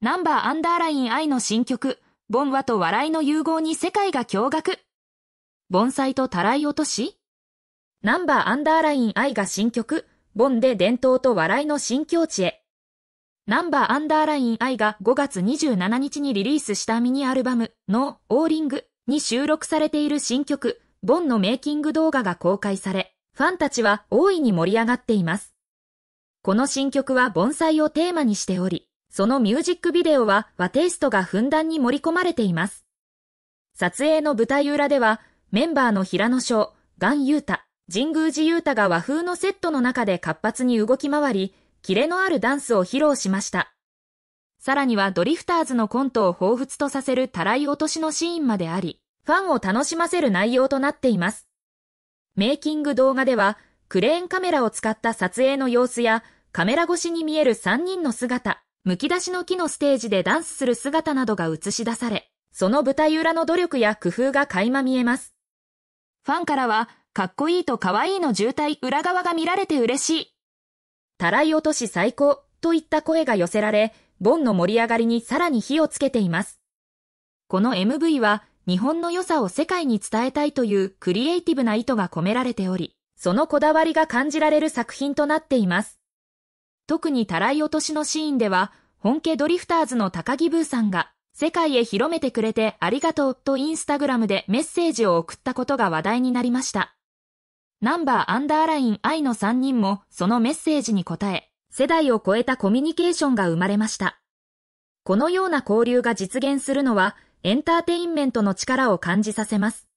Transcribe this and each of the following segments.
ナンバーアンダーラインイの新曲、ボンワと笑いの融合に世界が驚愕。盆栽とたらい落としナンバーアンダーラインイが新曲、ボンで伝統と笑いの新境地へ。ナンバーアンダーラインイが5月27日にリリースしたミニアルバムのオーリングに収録されている新曲、ボンのメイキング動画が公開され、ファンたちは大いに盛り上がっています。この新曲は盆栽をテーマにしており、そのミュージックビデオは和テイストがふんだんに盛り込まれています。撮影の舞台裏では、メンバーの平野翔、ガン・ユータ、神宮寺ユータが和風のセットの中で活発に動き回り、キレのあるダンスを披露しました。さらにはドリフターズのコントを彷彿とさせるたらい落としのシーンまであり、ファンを楽しませる内容となっています。メイキング動画では、クレーンカメラを使った撮影の様子や、カメラ越しに見える3人の姿、むき出しの木のステージでダンスする姿などが映し出され、その舞台裏の努力や工夫が垣間見えます。ファンからは、かっこいいとかわいいの渋滞裏側が見られて嬉しい。たらい落とし最高といった声が寄せられ、ボンの盛り上がりにさらに火をつけています。この MV は、日本の良さを世界に伝えたいというクリエイティブな意図が込められており、そのこだわりが感じられる作品となっています。特にたらい落としのシーンでは、本家ドリフターズの高木ブーさんが、世界へ広めてくれてありがとうとインスタグラムでメッセージを送ったことが話題になりました。ナンバーアンダーライン愛の3人もそのメッセージに応え、世代を超えたコミュニケーションが生まれました。このような交流が実現するのは、エンターテインメントの力を感じさせます。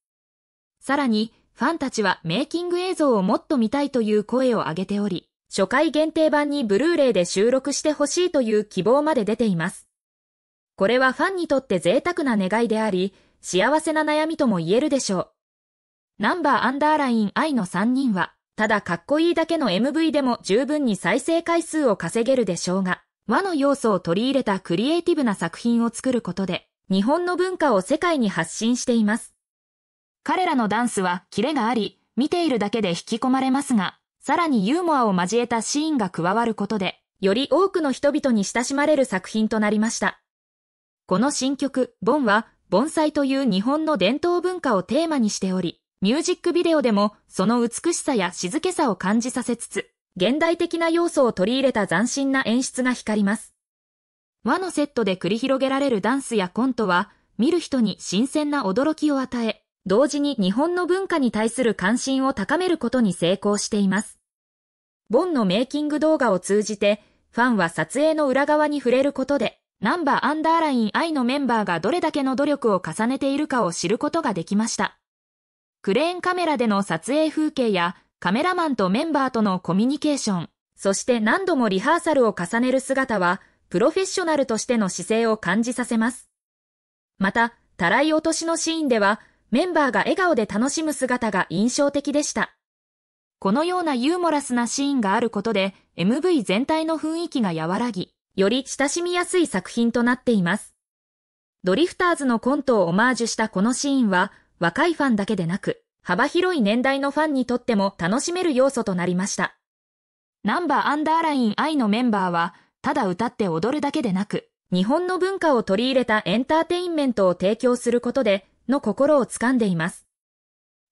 さらに、ファンたちはメイキング映像をもっと見たいという声を上げており、初回限定版にブルーレイで収録してほしいという希望まで出ています。これはファンにとって贅沢な願いであり、幸せな悩みとも言えるでしょう。ナンバーアンダーライン I の3人は、ただかっこいいだけの MV でも十分に再生回数を稼げるでしょうが、和の要素を取り入れたクリエイティブな作品を作ることで、日本の文化を世界に発信しています。彼らのダンスはキレがあり、見ているだけで引き込まれますが、さらにユーモアを交えたシーンが加わることで、より多くの人々に親しまれる作品となりました。この新曲、ボンは、盆栽という日本の伝統文化をテーマにしており、ミュージックビデオでもその美しさや静けさを感じさせつつ、現代的な要素を取り入れた斬新な演出が光ります。和のセットで繰り広げられるダンスやコントは、見る人に新鮮な驚きを与え、同時に日本の文化に対する関心を高めることに成功しています。ボンのメイキング動画を通じて、ファンは撮影の裏側に触れることで、ナンバーアンダーライン I のメンバーがどれだけの努力を重ねているかを知ることができました。クレーンカメラでの撮影風景や、カメラマンとメンバーとのコミュニケーション、そして何度もリハーサルを重ねる姿は、プロフェッショナルとしての姿勢を感じさせます。また、たらい落としのシーンでは、メンバーが笑顔で楽しむ姿が印象的でした。このようなユーモラスなシーンがあることで、MV 全体の雰囲気が和らぎ、より親しみやすい作品となっています。ドリフターズのコントをオマージュしたこのシーンは、若いファンだけでなく、幅広い年代のファンにとっても楽しめる要素となりました。ナンバーアンダーライン愛のメンバーは、ただ歌って踊るだけでなく、日本の文化を取り入れたエンターテインメントを提供することで、の心を掴んでいます。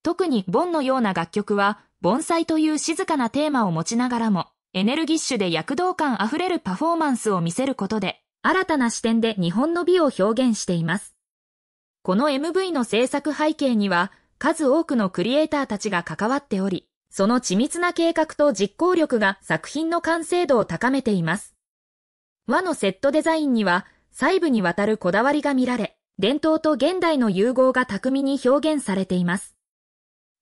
特にボンのような楽曲は、盆栽という静かなテーマを持ちながらも、エネルギッシュで躍動感あふれるパフォーマンスを見せることで、新たな視点で日本の美を表現しています。この MV の制作背景には、数多くのクリエイターたちが関わっており、その緻密な計画と実行力が作品の完成度を高めています。和のセットデザインには、細部にわたるこだわりが見られ、伝統と現代の融合が巧みに表現されています。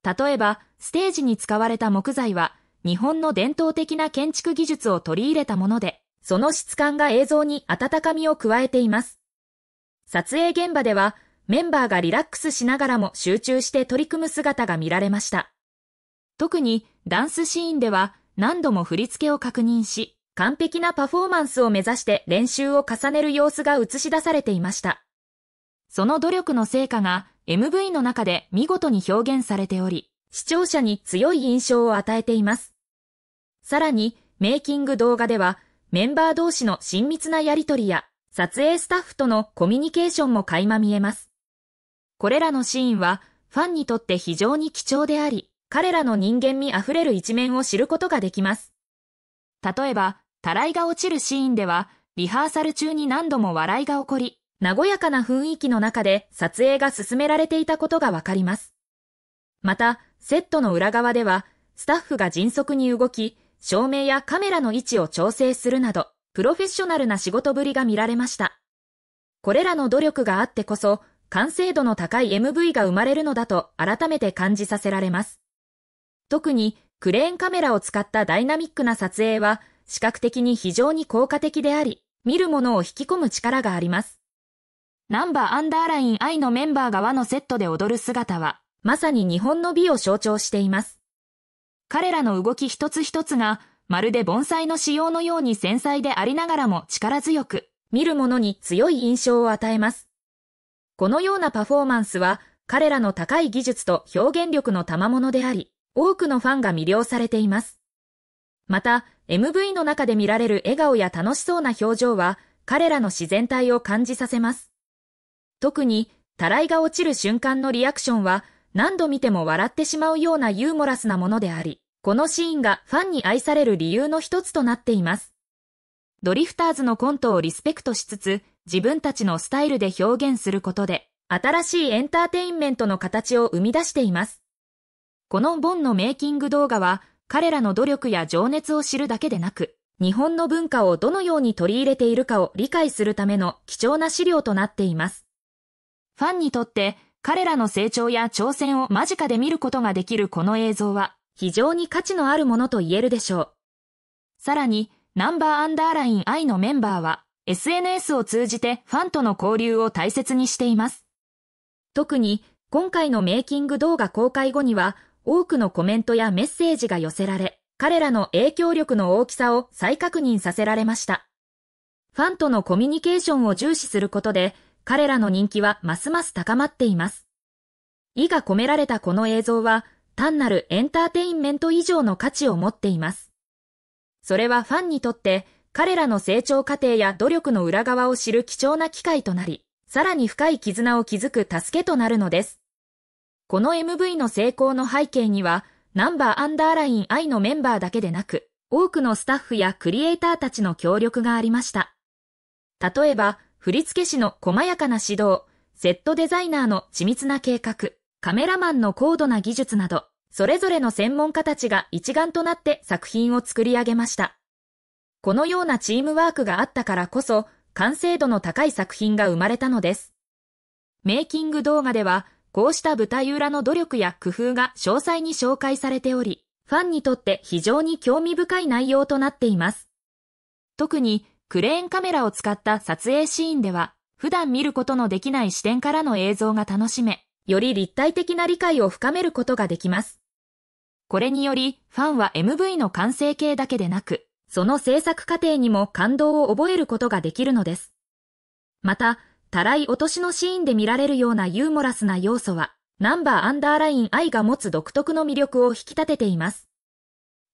例えば、ステージに使われた木材は、日本の伝統的な建築技術を取り入れたもので、その質感が映像に温かみを加えています。撮影現場では、メンバーがリラックスしながらも集中して取り組む姿が見られました。特にダンスシーンでは何度も振り付けを確認し、完璧なパフォーマンスを目指して練習を重ねる様子が映し出されていました。その努力の成果が MV の中で見事に表現されており、視聴者に強い印象を与えています。さらに、メイキング動画では、メンバー同士の親密なやりとりや、撮影スタッフとのコミュニケーションも垣間見えます。これらのシーンは、ファンにとって非常に貴重であり、彼らの人間味あふれる一面を知ることができます。例えば、たらいが落ちるシーンでは、リハーサル中に何度も笑いが起こり、和やかな雰囲気の中で撮影が進められていたことがわかります。また、セットの裏側では、スタッフが迅速に動き、照明やカメラの位置を調整するなど、プロフェッショナルな仕事ぶりが見られました。これらの努力があってこそ、完成度の高い MV が生まれるのだと改めて感じさせられます。特に、クレーンカメラを使ったダイナミックな撮影は、視覚的に非常に効果的であり、見るものを引き込む力があります。ナンバーアンダーライン I のメンバーが和のセットで踊る姿は、まさに日本の美を象徴しています。彼らの動き一つ一つが、まるで盆栽の仕様のように繊細でありながらも力強く、見る者に強い印象を与えます。このようなパフォーマンスは、彼らの高い技術と表現力の賜物であり、多くのファンが魅了されています。また、MV の中で見られる笑顔や楽しそうな表情は、彼らの自然体を感じさせます。特に、たらいが落ちる瞬間のリアクションは、何度見ても笑ってしまうようなユーモラスなものであり、このシーンがファンに愛される理由の一つとなっています。ドリフターズのコントをリスペクトしつつ、自分たちのスタイルで表現することで、新しいエンターテインメントの形を生み出しています。このボンのメイキング動画は、彼らの努力や情熱を知るだけでなく、日本の文化をどのように取り入れているかを理解するための貴重な資料となっています。ファンにとって彼らの成長や挑戦を間近で見ることができるこの映像は非常に価値のあるものと言えるでしょう。さらに、ナンバーアンダーライン I のメンバーは SNS を通じてファンとの交流を大切にしています。特に今回のメイキング動画公開後には多くのコメントやメッセージが寄せられ、彼らの影響力の大きさを再確認させられました。ファンとのコミュニケーションを重視することで、彼らの人気はますます高まっています。意が込められたこの映像は、単なるエンターテインメント以上の価値を持っています。それはファンにとって、彼らの成長過程や努力の裏側を知る貴重な機会となり、さらに深い絆を築く助けとなるのです。この MV の成功の背景には、ナンバーアンダーライン I のメンバーだけでなく、多くのスタッフやクリエイターたちの協力がありました。例えば、振付師の細やかな指導、セットデザイナーの緻密な計画、カメラマンの高度な技術など、それぞれの専門家たちが一丸となって作品を作り上げました。このようなチームワークがあったからこそ、完成度の高い作品が生まれたのです。メイキング動画では、こうした舞台裏の努力や工夫が詳細に紹介されており、ファンにとって非常に興味深い内容となっています。特に、クレーンカメラを使った撮影シーンでは、普段見ることのできない視点からの映像が楽しめ、より立体的な理解を深めることができます。これにより、ファンは MV の完成形だけでなく、その制作過程にも感動を覚えることができるのです。また、たらい落としのシーンで見られるようなユーモラスな要素は、ナンバーアンダーライン愛が持つ独特の魅力を引き立てています。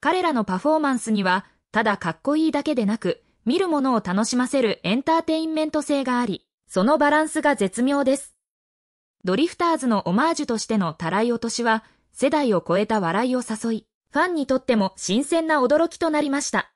彼らのパフォーマンスには、ただかっこいいだけでなく、見るものを楽しませるエンターテインメント性があり、そのバランスが絶妙です。ドリフターズのオマージュとしてのたらい落としは、世代を超えた笑いを誘い、ファンにとっても新鮮な驚きとなりました。